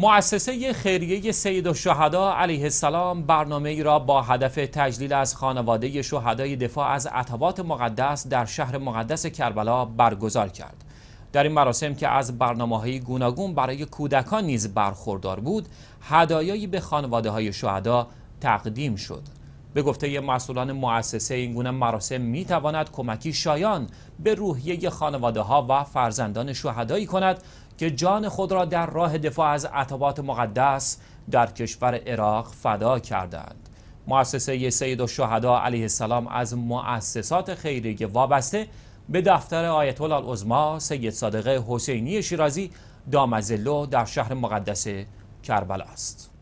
مؤسسه خیریه سید شهدا علیه السلام برنامه ای را با هدف تجلیل از خانواده شهدای دفاع از عتبات مقدس در شهر مقدس کربلا برگزار کرد. در این مراسم که از برنامه های گوناگون برای کودکان نیز برخوردار بود، هدایایی به خانواده های شهدا تقدیم شد. به گفته مسئولان مؤسسه این گونه مراسم می کمکی شایان به روحیه خانواده ها و فرزندان شهدایی کند که جان خود را در راه دفاع از عطبات مقدس در کشور عراق فدا کردند. مؤسسه سید الشهدا علیه السلام از مؤسسات خیریه وابسته به دفتر آیت الله العظما سید صادق حسینی شیرازی دامزلو در شهر مقدس کربلا است.